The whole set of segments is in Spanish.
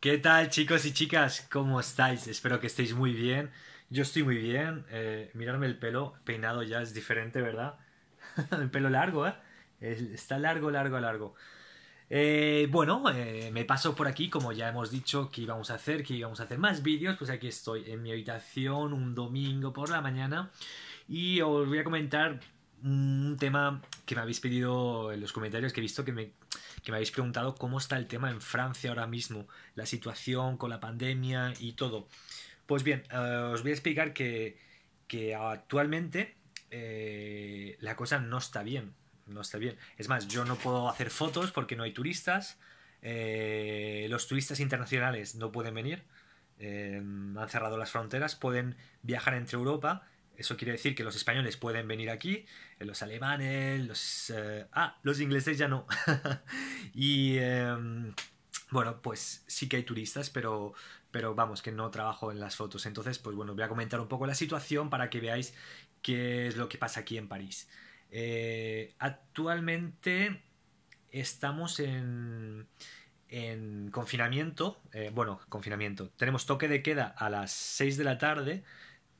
¿Qué tal chicos y chicas? ¿Cómo estáis? Espero que estéis muy bien. Yo estoy muy bien. Eh, mirarme el pelo peinado ya es diferente, ¿verdad? el pelo largo, ¿eh? Está largo, largo, largo. Eh, bueno, eh, me paso por aquí, como ya hemos dicho que íbamos a hacer, que íbamos a hacer más vídeos, pues aquí estoy en mi habitación un domingo por la mañana y os voy a comentar un tema que me habéis pedido en los comentarios, que he visto que me, que me habéis preguntado cómo está el tema en Francia ahora mismo, la situación con la pandemia y todo. Pues bien, eh, os voy a explicar que, actualmente eh, la cosa no está bien. No está bien. Es más, yo no puedo hacer fotos porque no hay turistas. Eh, los turistas internacionales no pueden venir. han cerrado las fronteras. Pueden viajar entre Europa eso quiere decir que los españoles pueden venir aquí, eh, los alemanes, los... Eh, ah, los ingleses ya no. y em, bueno, pues sí que hay turistas, pero, pero vamos, que no trabajo en las fotos. Entonces, pues bueno, voy a comentar un poco la situación para que veáis qué es lo que pasa aquí en París. Eh, actualmente estamos en, en confinamiento, bueno, confinamiento. Tenemos toque de queda a las 6 de la tarde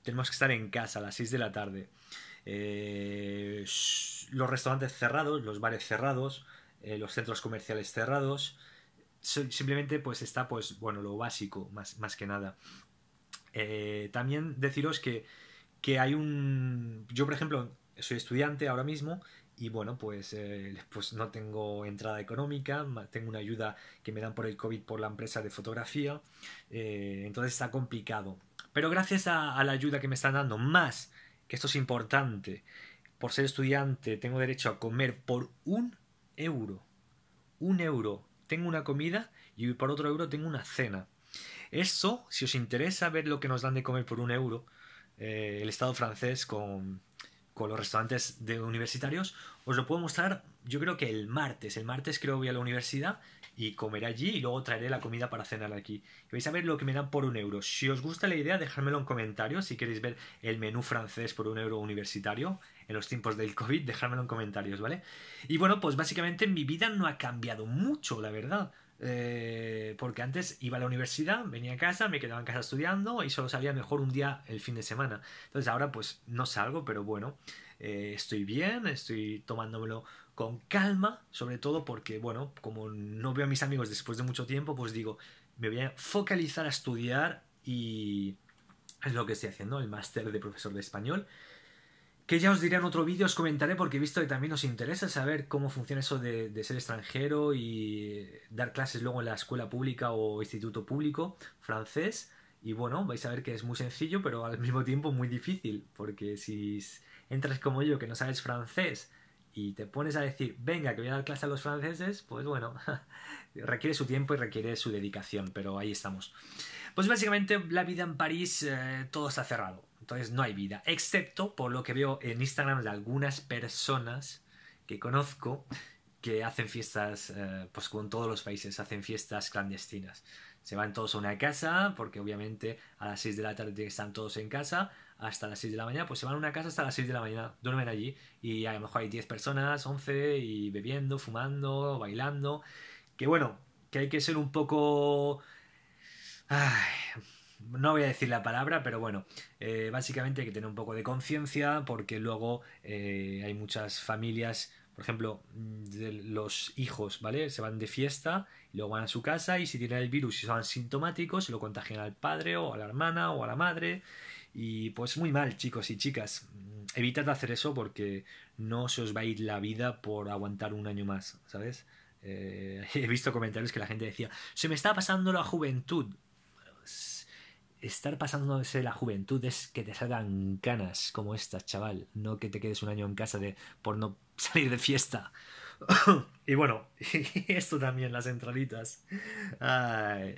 tenemos que estar en casa a las 6 de la tarde. Eh, los restaurantes cerrados, los bares cerrados, eh, los centros comerciales cerrados. Simplemente pues está pues bueno lo básico más, que nada. Eh, también deciros que, hay un... Yo por ejemplo soy estudiante ahora mismo y bueno pues, pues no tengo entrada económica, tengo una ayuda que me dan por el COVID por la empresa de fotografía, entonces está complicado pero gracias a, la ayuda que me están dando, más, que esto es importante, por ser estudiante tengo derecho a comer por un euro. Un euro tengo una comida y por otro euro tengo una cena. Eso, si os interesa ver lo que nos dan de comer por un euro, eh, el Estado francés con con los restaurantes de universitarios. Os lo puedo mostrar, yo creo que el martes. El martes creo voy a la universidad y comeré allí y luego traeré la comida para cenar aquí. Y vais a ver lo que me dan por un euro. Si os gusta la idea, dejármelo en comentarios. Si queréis ver el menú francés por un euro universitario en los tiempos del COVID, dejármelo en comentarios, ¿vale? Y bueno, pues básicamente mi vida no ha cambiado mucho, la verdad. Eh, porque antes iba a la universidad, venía a casa, me quedaba en casa estudiando y solo salía mejor un día el fin de semana. Entonces ahora pues no salgo, pero bueno, eh, estoy bien, estoy tomándomelo con calma, sobre todo porque, bueno, como no veo a mis amigos después de mucho tiempo, pues digo, me voy a focalizar a estudiar y es lo que estoy haciendo, el máster de profesor de español que ya os diré en otro vídeo, os comentaré porque he visto que también os interesa saber cómo funciona eso de, ser extranjero y dar clases luego en la escuela pública o instituto público francés. Y bueno, vais a ver que es muy sencillo, pero al mismo tiempo muy difícil, porque si entras como yo que no sabes francés y te pones a decir, venga, que voy a dar clase a los franceses, pues bueno, requiere su tiempo y requiere su dedicación, pero ahí estamos. Pues básicamente la vida en París eh, todo está cerrado entonces no hay vida, excepto por lo que veo en Instagram de algunas personas que conozco que hacen fiestas, eh, pues con todos los países, hacen fiestas clandestinas. Se van todos a una casa, porque obviamente a las 6 de la tarde están todos en casa, hasta las 6 de la mañana, pues se van a una casa hasta las 6 de la mañana, duermen allí y a lo mejor hay 10 personas, 11, y bebiendo, fumando, bailando. Que bueno, que hay que ser un poco... Ay no voy a decir la palabra, pero bueno, eh, básicamente hay que tener un poco de conciencia porque luego eh, hay muchas familias, por ejemplo, mm, de los hijos, ¿vale? Se van de fiesta y luego van a su casa y si tienen el virus y son sintomáticos, se lo contagian al padre o a la hermana o a la madre. Y pues muy mal, chicos y chicas. Mm, evitad hacer eso porque no se os va a ir la vida por aguantar un año más, ¿sabes? Eh, he visto comentarios que la gente decía, se me está pasando la juventud estar pasándose la juventud es que te salgan canas como estas, chaval. No que te quedes un año en casa de, por no salir de fiesta. y bueno, esto también, las entraditas.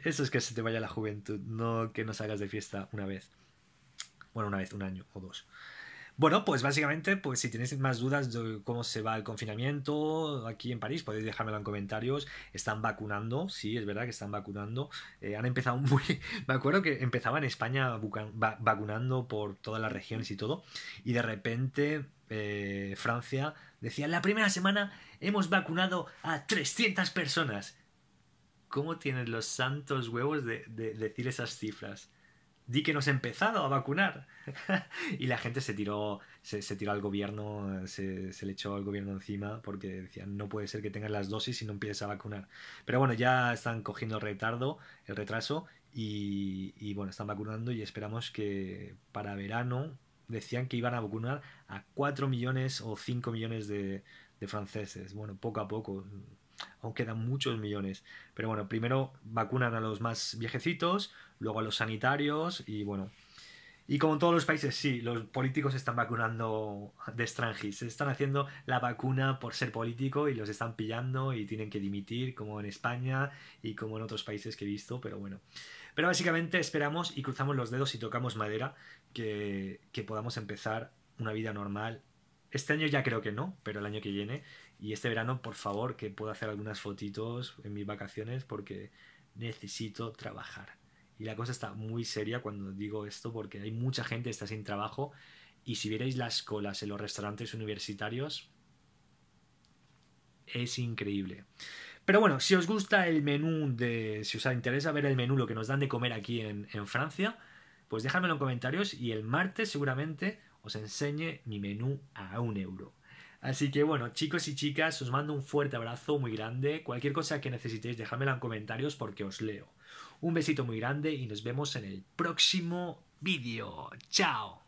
eso es que se te vaya la juventud, no que no salgas de fiesta una vez. Bueno, una vez, un año o dos. Bueno, pues básicamente, pues si tenéis más dudas de cómo se va el confinamiento aquí en París, podéis dejármelo en comentarios. Están vacunando, sí, es verdad que están vacunando. Eh, han empezado muy... Me acuerdo que empezaba en España vacunando por todas las regiones y todo, y de repente eh, Francia decía, la primera semana hemos vacunado a 300 personas. ¿Cómo tienen los santos huevos de decir esas cifras? di que no he empezado a vacunar. y la gente se tiró, se, tiró al gobierno, se, le echó al gobierno encima porque decían no puede ser que tengas las dosis y no empieces a vacunar. Pero bueno, ya están cogiendo el retardo, el retraso y, bueno, están vacunando y esperamos que para verano decían que iban a vacunar a 4 millones o 5 millones de, de franceses. Bueno, poco a poco aún quedan muchos millones. Pero bueno, primero vacunan a los más viejecitos, luego a los sanitarios y bueno. Y como en todos los países, sí, los políticos están vacunando de se Están haciendo la vacuna por ser político y los están pillando y tienen que dimitir, como en España y como en otros países que he visto, pero bueno. Pero básicamente esperamos y cruzamos los dedos y tocamos madera que, que podamos empezar una vida normal. Este año ya creo que no, pero el año que viene y este verano, por favor, que pueda hacer algunas fotitos en mis vacaciones porque necesito trabajar. Y la cosa está muy seria cuando digo esto porque hay mucha gente que está sin trabajo y si vierais las colas en los restaurantes universitarios, es increíble. Pero bueno, si os gusta el menú de. Si os interesa ver el menú, lo que nos dan de comer aquí en, en, Francia, pues dejadmelo en comentarios y el martes seguramente os enseñe mi menú a un euro. Así que bueno, chicos y chicas, os mando un fuerte abrazo muy grande. Cualquier cosa que necesitéis, dejadmela en comentarios porque os leo. Un besito muy grande y nos vemos en el próximo vídeo. ¡Chao!